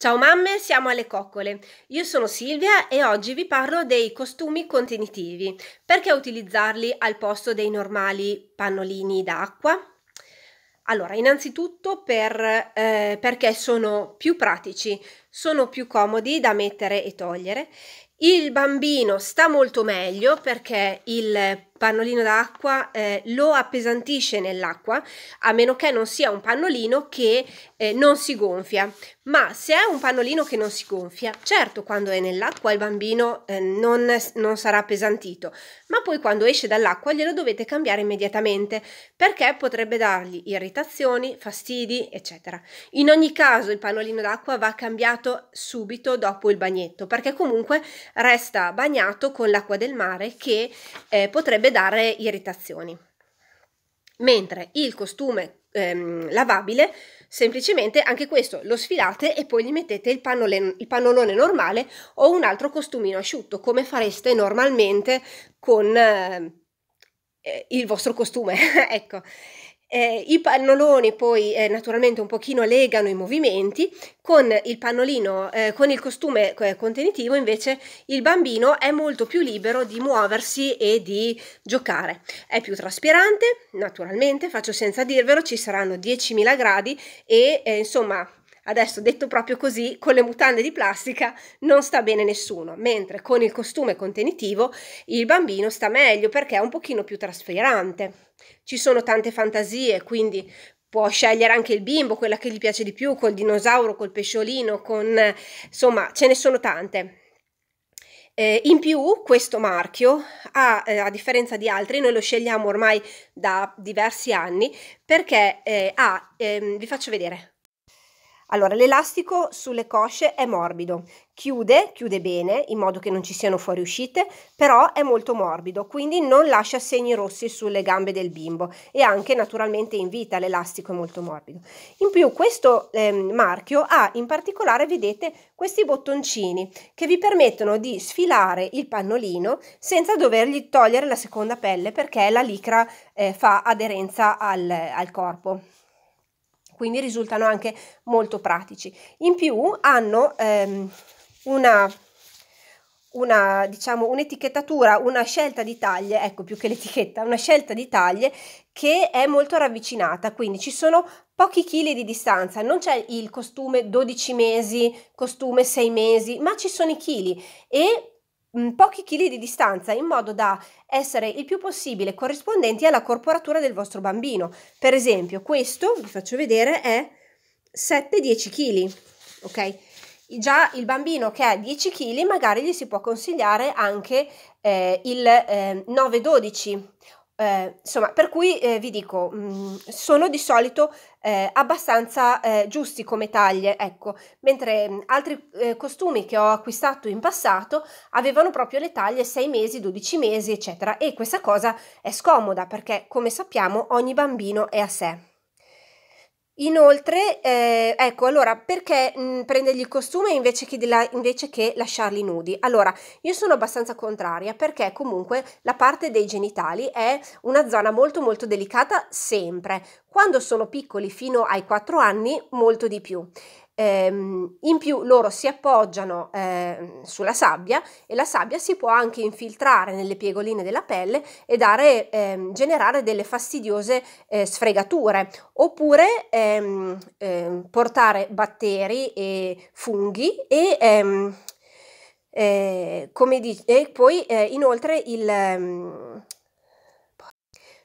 Ciao mamme, siamo alle coccole. Io sono Silvia e oggi vi parlo dei costumi contenitivi. Perché utilizzarli al posto dei normali pannolini d'acqua? Allora, innanzitutto per, eh, perché sono più pratici, sono più comodi da mettere e togliere. Il bambino sta molto meglio perché il pannolino d'acqua eh, lo appesantisce nell'acqua, a meno che non sia un pannolino che eh, non si gonfia. Ma se è un pannolino che non si gonfia, certo quando è nell'acqua il bambino eh, non, non sarà appesantito, ma poi quando esce dall'acqua glielo dovete cambiare immediatamente perché potrebbe dargli irritazioni, fastidi, eccetera. In ogni caso il pannolino d'acqua va cambiato applicato subito dopo il bagnetto perché comunque resta bagnato con l'acqua del mare che eh, potrebbe dare irritazioni. Mentre il costume ehm, lavabile semplicemente anche questo lo sfilate e poi gli mettete il, pannolone, il pannolone normale o un altro costumino asciutto come fareste normalmente con eh, il vostro costume ecco eh, I pannoloni poi eh, naturalmente un pochino legano i movimenti, con il pannolino, eh, con il costume eh, contenitivo invece il bambino è molto più libero di muoversi e di giocare. È più traspirante, naturalmente, faccio senza dirvelo, ci saranno 10.000 gradi e eh, insomma Adesso detto proprio così, con le mutande di plastica non sta bene nessuno, mentre con il costume contenitivo il bambino sta meglio perché è un pochino più trasferante. Ci sono tante fantasie, quindi può scegliere anche il bimbo, quella che gli piace di più, col dinosauro, col pesciolino, con insomma, ce ne sono tante. Eh, in più questo marchio ha, eh, a differenza di altri, noi lo scegliamo ormai da diversi anni perché eh, ha, ehm, vi faccio vedere, allora, l'elastico sulle cosce è morbido, chiude, chiude bene in modo che non ci siano fuoriuscite, però è molto morbido, quindi non lascia segni rossi sulle gambe del bimbo e anche naturalmente in vita l'elastico è molto morbido. In più questo eh, marchio ha in particolare, vedete, questi bottoncini che vi permettono di sfilare il pannolino senza dovergli togliere la seconda pelle perché la licra eh, fa aderenza al, al corpo quindi risultano anche molto pratici. In più hanno ehm, una una, diciamo, un'etichettatura, una scelta di taglie, ecco più che l'etichetta, una scelta di taglie che è molto ravvicinata, quindi ci sono pochi chili di distanza, non c'è il costume 12 mesi, costume 6 mesi, ma ci sono i chili e Mm, pochi chili di distanza in modo da essere il più possibile corrispondenti alla corporatura del vostro bambino. Per esempio, questo, vi faccio vedere, è 7-10 kg, ok? Già il bambino che ha 10 kg magari gli si può consigliare anche eh, il eh, 9-12 eh, insomma, per cui eh, vi dico, mh, mm, sono di solito eh, abbastanza eh, giusti come taglie, ecco, mentre mh, mm, altri eh, costumi che ho acquistato in passato avevano proprio le taglie 6 mesi, 12 mesi, eccetera, e questa cosa è scomoda perché, come sappiamo, ogni bambino è a sé. Inoltre, eh, ecco, allora, perché mh, mm, prendergli il costume invece che, la, invece che, lasciarli nudi? Allora, io sono abbastanza contraria perché comunque la parte dei genitali è una zona molto molto delicata sempre. Quando sono piccoli fino ai 4 anni, molto di più. Ehm, in più loro si appoggiano eh, sulla sabbia e la sabbia si può anche infiltrare nelle piegoline della pelle e dare, eh, generare delle fastidiose eh, sfregature oppure ehm, ehm, portare batteri e funghi e, eh, come dice, e poi eh, inoltre il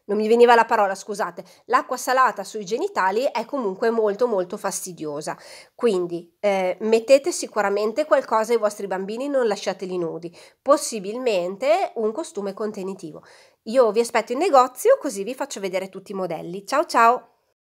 non mi veniva la parola, scusate, l'acqua salata sui genitali è comunque molto molto fastidiosa. Quindi eh, mettete sicuramente qualcosa ai vostri bambini, non lasciateli nudi, possibilmente un costume contenitivo. Io vi aspetto in negozio così vi faccio vedere tutti i modelli. Ciao ciao!